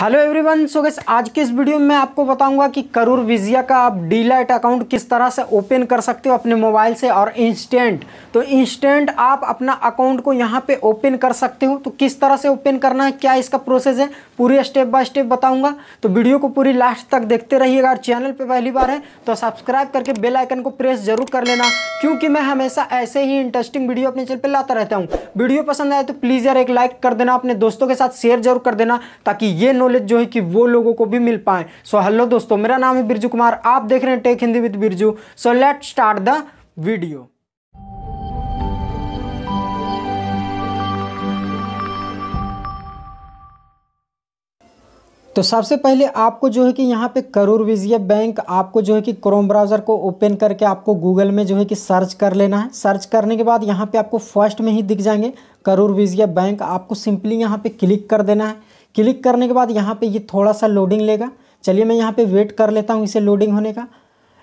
hello everyone so gas आज के इस वीडियो में मैं आपको बताऊंगा कि करूर विजिया का आप डीलाइट अकाउंट किस तरह से ओपन कर सकते हो अपने मोबाइल से और इंस्टेंट तो इंस्टेंट आप अपना अकाउंट को यहां पे ओपन कर सकते हो तो किस तरह से ओपन करना है क्या इसका प्रोसेस है पूरे स्टेप बाय स्टेप बताऊंगा तो वीडियो को पूरी लास्ट तक देखते रहिएगा और चैनल पर पहली बार है तो सब्सक्राइब करके बेलाइकन को प्रेस जरूर कर लेना क्योंकि मैं हमेशा ऐसे ही इंटरेस्टिंग वीडियो अपने चैनल पर लाता रहता हूँ वीडियो पसंद आए तो प्लीज़ यार एक लाइक कर देना अपने दोस्तों के साथ शेयर जरूर कर देना ताकि ये नॉलेज जो है कि वो लोगों को भी मिल पाए सो हेलो दोस्तों मेरा नाम है बिरजू कुमार आप देख रहे हैं tech Hindi with Birju so let start the video तो सबसे पहले आपको जो है कि यहाँ पे करूर विजय बैंक आपको जो है कि क्रोम ब्राउज़र को ओपन करके आपको गूगल में जो है कि सर्च कर लेना है सर्च करने के बाद यहाँ पे आपको फर्स्ट में ही दिख जाएंगे करूर विजय बैंक आपको सिंपली यहाँ पे क्लिक कर देना है क्लिक करने के बाद यहाँ पे ये थोड़ा सा लोडिंग लेगा चलिए मैं यहाँ पे वेट कर लेता हूँ इसे लोडिंग होने का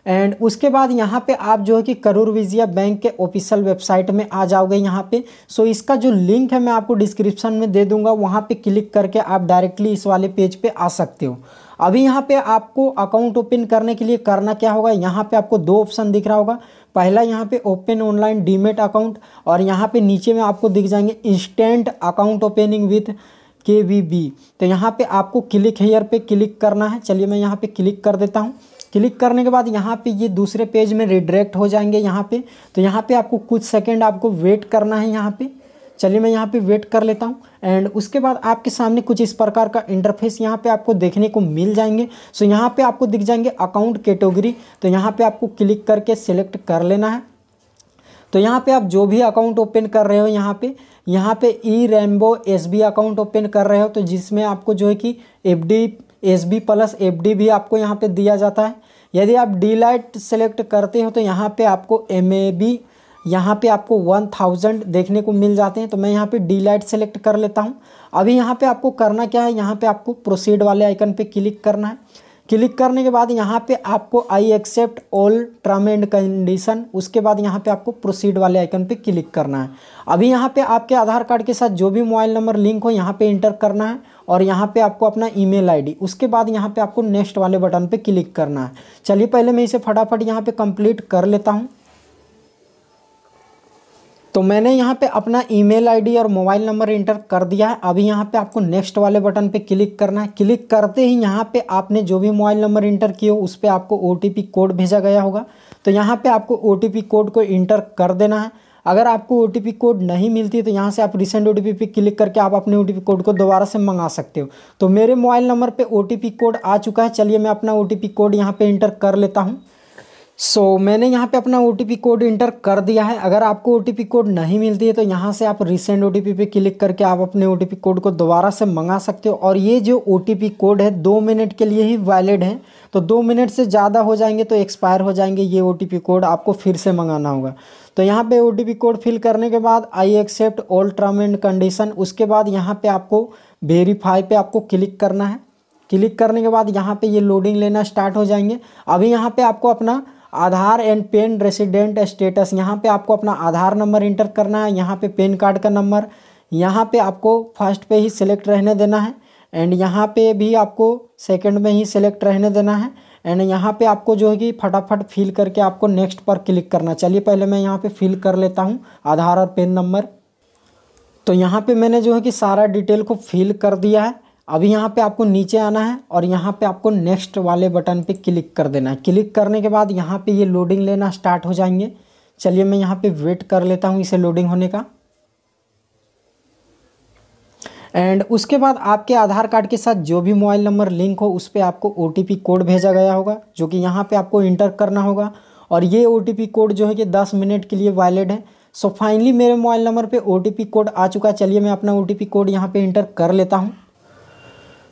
एंड उसके बाद यहाँ पे आप जो है कि करूर विजया बैंक के ऑफिशियल वेबसाइट में आ जाओगे यहाँ पे सो so इसका जो लिंक है मैं आपको डिस्क्रिप्शन में दे दूंगा वहाँ पे क्लिक करके आप डायरेक्टली इस वाले पेज पे आ सकते हो अभी यहाँ पे आपको अकाउंट ओपन करने के लिए करना क्या होगा यहाँ पे आपको दो ऑप्शन दिख रहा होगा पहला यहाँ पे ओपन ऑनलाइन डीमेट अकाउंट और यहाँ पे नीचे में आपको दिख जाएंगे instant account opening with K V B तो यहाँ पे आपको क्लिक हेयर पे क्लिक करना है चलिए मैं यहाँ पे क्लिक कर देता हूँ क्लिक करने के बाद यहाँ पे ये दूसरे पेज में रिडायरेक्ट हो जाएंगे यहाँ पे तो यहाँ पे आपको कुछ सेकंड आपको वेट करना है यहाँ पे चलिए मैं यहाँ पे वेट कर लेता हूँ एंड उसके बाद आपके सामने कुछ इस प्रकार का इंटरफेस यहाँ पे आपको देखने को मिल जाएंगे सो यहाँ पे आपको दिख जाएंगे अकाउंट कैटेगरी तो यहाँ पे आपको क्लिक करके सेलेक्ट कर लेना है तो यहाँ पे आप जो भी अकाउंट ओपन कर रहे हो यहाँ पे यहाँ पे ई रेमबो एस अकाउंट ओपन कर रहे हो तो जिसमें आपको जो है कि F D S B plus F D भी आपको यहाँ पे दिया जाता है यदि आप डी लाइट सेलेक्ट करते हो तो यहाँ पे आपको एम ए बी यहाँ पर आपको वन थाउजेंड देखने को मिल जाते हैं तो मैं यहाँ पे डी लाइट सेलेक्ट कर लेता हूँ अभी यहाँ पे आपको करना क्या है यहाँ पे आपको प्रोसीड वाले आइकन पे क्लिक करना है क्लिक करने के बाद यहाँ पे आपको I accept all term and condition उसके बाद यहाँ पे आपको प्रोसीड वाले आइकन पे क्लिक करना है अभी यहाँ पे आपके आधार कार्ड के साथ जो भी मोबाइल नंबर लिंक हो यहाँ पे इंटर करना है और यहाँ पे आपको अपना ईमेल आईडी उसके बाद यहाँ पे आपको नेक्स्ट वाले बटन पे क्लिक करना है चलिए पहले मैं इसे फटाफट यहाँ पे कंप्लीट कर लेता हूँ तो मैंने यहाँ पे अपना ईमेल आईडी और मोबाइल नंबर इंटर कर दिया है अभी यहाँ पे आपको नेक्स्ट वाले बटन पे क्लिक करना है क्लिक करते ही यहाँ पे आपने जो भी मोबाइल नंबर इंटर किए हो उस पर आपको ओ कोड भेजा गया होगा तो यहाँ पे आपको ओ कोड को इंटर कर देना है अगर आपको ओ कोड नहीं मिलती तो यहाँ से आप रिसेंट ओ पे क्लिक करके आप अपने ओ कोड को दोबारा से मंगा सकते हो तो मेरे मोबाइल नंबर पर ओ कोड आ चुका है चलिए मैं अपना ओ कोड यहाँ पर इंटर कर लेता हूँ सो so, मैंने यहाँ पे अपना ओ कोड इंटर कर दिया है अगर आपको ओ कोड नहीं मिलती है तो यहाँ से आप रिसेंट ओ पे क्लिक करके आप अपने ओ कोड को दोबारा से मंगा सकते हो और ये जो ओ कोड है दो मिनट के लिए ही वैलिड है तो दो मिनट से ज़्यादा हो जाएंगे तो एक्सपायर हो जाएंगे ये ओ कोड आपको फिर से मंगाना होगा तो यहाँ पे ओ कोड फिल करने के बाद I accept all term and condition उसके बाद यहाँ पर आपको वेरीफाई पर आपको क्लिक करना है क्लिक करने के बाद यहाँ पर ये लोडिंग लेना स्टार्ट हो जाएंगे अभी यहाँ पर आपको अपना Aadhaar and PAN resident status यहाँ पे आपको अपना आधार नंबर इंटर करना है यहाँ पे पेन कार्ड का नंबर यहाँ पे आपको फर्स्ट पे ही सिलेक्ट रहने देना है एंड यहाँ पे भी आपको सेकंड में ही सिलेक्ट रहने देना है एंड यहाँ पे आपको जो है कि फटाफट फिल करके आपको नेक्स्ट पर क्लिक करना चलिए पहले मैं यहाँ पर फिल कर लेता हूँ आधार और पेन नंबर तो यहाँ पर मैंने जो है कि सारा डिटेल को फिल कर दिया है अभी यहाँ पे आपको नीचे आना है और यहाँ पे आपको नेक्स्ट वाले बटन पे क्लिक कर देना है क्लिक करने के बाद यहाँ पे ये लोडिंग लेना स्टार्ट हो जाएंगे चलिए मैं यहाँ पे वेट कर लेता हूँ इसे लोडिंग होने का एंड उसके बाद आपके आधार कार्ड के साथ जो भी मोबाइल नंबर लिंक हो उस पर आपको ओ कोड भेजा गया होगा जो कि यहाँ पर आपको इंटर करना होगा और ये ओ कोड जो है कि दस मिनट के लिए वैलिड है सो so फाइनली मेरे मोबाइल नंबर पे ओ कोड आ चुका है चलिए मैं अपना ओ कोड यहाँ पे इंटर कर लेता हूँ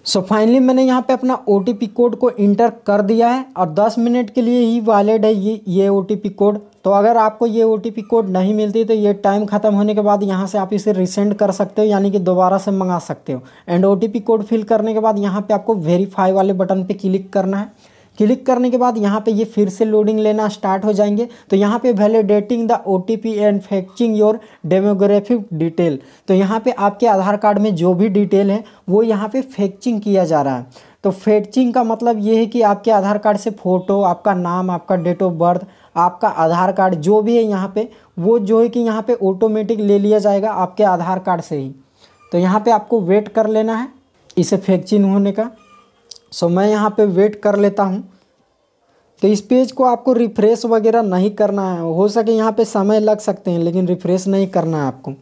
सो so फाइनली मैंने यहाँ पे अपना ओ कोड को इंटर कर दिया है और 10 मिनट के लिए ही वैलिड है ये ये ओ कोड तो अगर आपको ये ओ कोड नहीं मिलती तो ये टाइम ख़त्म होने के बाद यहाँ से आप इसे रिसेंड कर सकते हो यानी कि दोबारा से मंगा सकते हो एंड ओ कोड फिल करने के बाद यहाँ पे आपको वेरीफाई वाले बटन पे क्लिक करना है क्लिक करने के बाद यहाँ पे ये फिर से लोडिंग लेना स्टार्ट हो जाएंगे तो यहाँ पे validating the O and fetching your demographic detail तो यहाँ पे आपके आधार कार्ड में जो भी डिटेल है वो यहाँ पे फैक्चिंग किया जा रहा है तो फैक्चिंग का मतलब ये है कि आपके आधार कार्ड से फ़ोटो आपका नाम आपका डेट ऑफ बर्थ आपका आधार कार्ड जो भी है यहाँ पर वो जो है कि यहाँ पर ऑटोमेटिक ले लिया जाएगा आपके आधार कार्ड से ही तो यहाँ पर आपको वेट कर लेना है इसे फैक्चिंग होने का सो मैं यहाँ पे वेट कर लेता हूँ तो इस पेज को आपको रिफ़्रेश वगैरह नहीं करना है हो सके यहाँ पे समय लग सकते हैं लेकिन रिफ़्रेश नहीं करना है आपको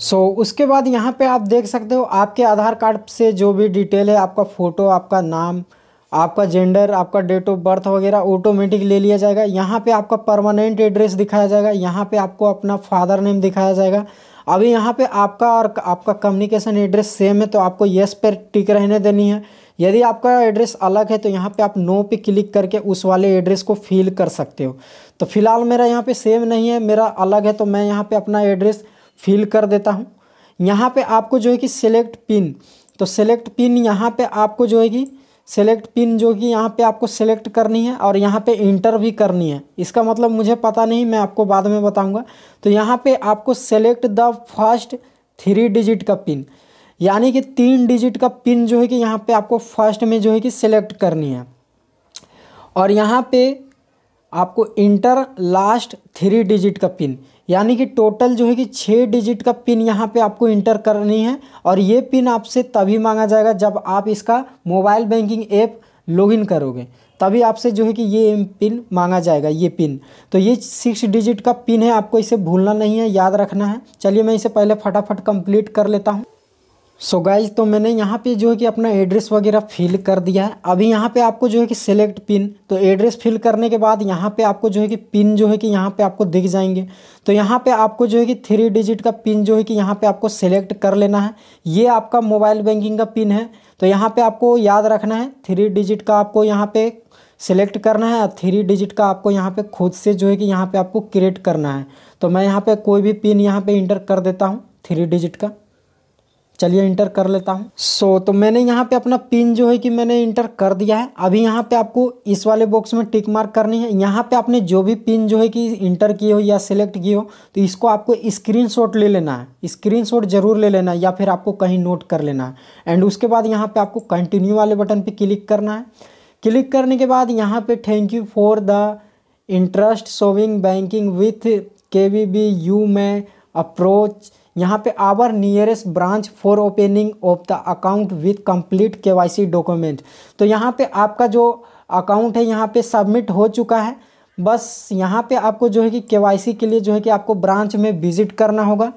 सो so, उसके बाद यहाँ पे आप देख सकते हो आपके आधार कार्ड से जो भी डिटेल है आपका फ़ोटो आपका नाम आपका जेंडर आपका डेट ऑफ बर्थ वगैरह ऑटोमेटिक ले लिया जाएगा यहाँ पे आपका परमानेंट एड्रेस दिखाया जाएगा यहाँ पे आपको अपना फादर नेम दिखाया जाएगा अभी यहाँ पे आपका और आपका कम्युनिकेशन एड्रेस सेम है तो आपको येस पर टिक रहने देनी है यदि आपका एड्रेस अलग है तो यहाँ पे आप नो पे क्लिक करके उस वाले एड्रेस को फिल कर सकते हो तो फिलहाल मेरा यहाँ पे सेम नहीं है मेरा अलग है तो मैं यहाँ पे अपना एड्रेस फिल कर देता हूँ यहाँ पे आपको जो है कि सिलेक्ट पिन तो सेलेक्ट पिन यहाँ पे आपको जो है कि सेलेक्ट पिन जो कि यहाँ पे आपको सेलेक्ट करनी है और यहाँ पे इंटर भी करनी है इसका मतलब मुझे पता नहीं मैं आपको बाद में बताऊँगा तो यहाँ पे आपको select the first three digit का पिन यानी कि तीन डिजिट का पिन जो है कि यहाँ पे आपको फर्स्ट में जो है कि सेलेक्ट करनी है और यहाँ पे आपको इंटर लास्ट थ्री डिजिट का पिन यानी कि टोटल जो है कि छः डिजिट का पिन यहाँ पे आपको इंटर करनी है और ये पिन आपसे तभी मांगा जाएगा जब आप इसका मोबाइल बैंकिंग ऐप लॉगिन करोगे तभी आपसे जो है कि ये पिन मांगा जाएगा ये पिन तो ये सिक्स डिजिट का पिन है आपको इसे भूलना नहीं है याद रखना है चलिए मैं इसे पहले फटाफट कंप्लीट कर लेता हूँ सो so गाइज तो मैंने यहाँ पे जो है कि अपना एड्रेस वगैरह फिल कर दिया है अभी यहाँ पे आपको जो है कि सिलेक्ट पिन तो एड्रेस फिल करने के बाद यहाँ पे आपको जो है कि पिन जो है कि यहाँ पे आपको दिख जाएंगे तो यहाँ पे आपको जो है कि थ्री डिजिट का पिन जो है कि यहाँ पे आपको सेलेक्ट कर लेना है ये आपका मोबाइल बैंकिंग का पिन है तो यहाँ पर आपको याद रखना है थ्री डिजिट का आपको यहाँ पर सेलेक्ट करना है और थ्री डिजिट का आपको यहाँ पर खुद से जो है कि यहाँ पर आपको क्रिएट करना है तो मैं यहाँ पर कोई भी पिन यहाँ पर इंटर कर देता हूँ थ्री डिजिट का चलिए इंटर कर लेता हूँ सो so, तो मैंने यहाँ पे अपना पिन जो है कि मैंने इंटर कर दिया है अभी यहाँ पे आपको इस वाले बॉक्स में टिक मार्क करनी है यहाँ पे आपने जो भी पिन जो है कि इंटर किए हो या सिलेक्ट किए हो तो इसको आपको स्क्रीनशॉट ले लेना है स्क्रीनशॉट जरूर ले लेना है या फिर आपको कहीं नोट कर लेना है एंड उसके बाद यहाँ पर आपको कंटिन्यू वाले बटन पर क्लिक करना है क्लिक करने के बाद यहाँ पर thank you for the interest saving banking with K V B you may approach यहाँ पे our nearest branch for opening of the account with complete KYC document तो यहाँ पे आपका जो अकाउंट है यहाँ पे सबमिट हो चुका है बस यहाँ पे आपको जो है कि केवाईसी के लिए जो है कि आपको ब्रांच में विजिट करना होगा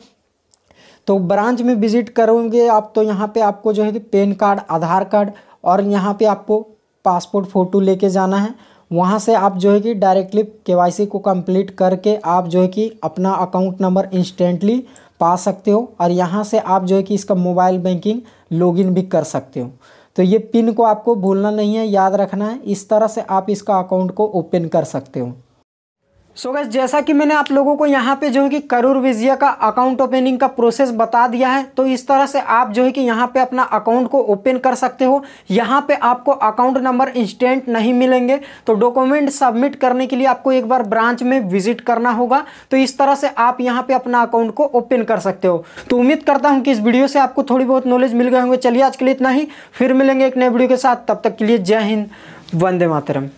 तो ब्रांच में विजिट करोगे आप तो यहाँ पे आपको जो है कि पेन कार्ड आधार कार्ड और यहाँ पे आपको पासपोर्ट फ़ोटो लेके जाना है वहाँ से आप जो है कि डायरेक्टली केवाईसी को कंप्लीट करके आप जो है कि अपना अकाउंट नंबर इंस्टेंटली पा सकते हो और यहाँ से आप जो है कि इसका मोबाइल बैंकिंग लॉगिन भी कर सकते हो तो ये पिन को आपको भूलना नहीं है याद रखना है इस तरह से आप इसका अकाउंट को ओपन कर सकते हो सो so गैस जैसा कि मैंने आप लोगों को यहाँ पे जो है कि करूर विजया का अकाउंट ओपनिंग का प्रोसेस बता दिया है तो इस तरह से आप जो है कि यहाँ पे अपना अकाउंट को ओपन कर सकते हो यहाँ पे आपको अकाउंट नंबर इंस्टेंट नहीं मिलेंगे तो डॉक्यूमेंट सबमिट करने के लिए आपको एक बार ब्रांच में विजिट करना होगा तो इस तरह से आप यहाँ पर अपना अकाउंट को ओपन कर सकते हो तो उम्मीद करता हूँ कि इस वीडियो से आपको थोड़ी बहुत नॉलेज मिल गए होंगे चलिए आज के लिए इतना ही फिर मिलेंगे एक नए वीडियो के साथ तब तक के लिए जय हिंद वंदे मातरम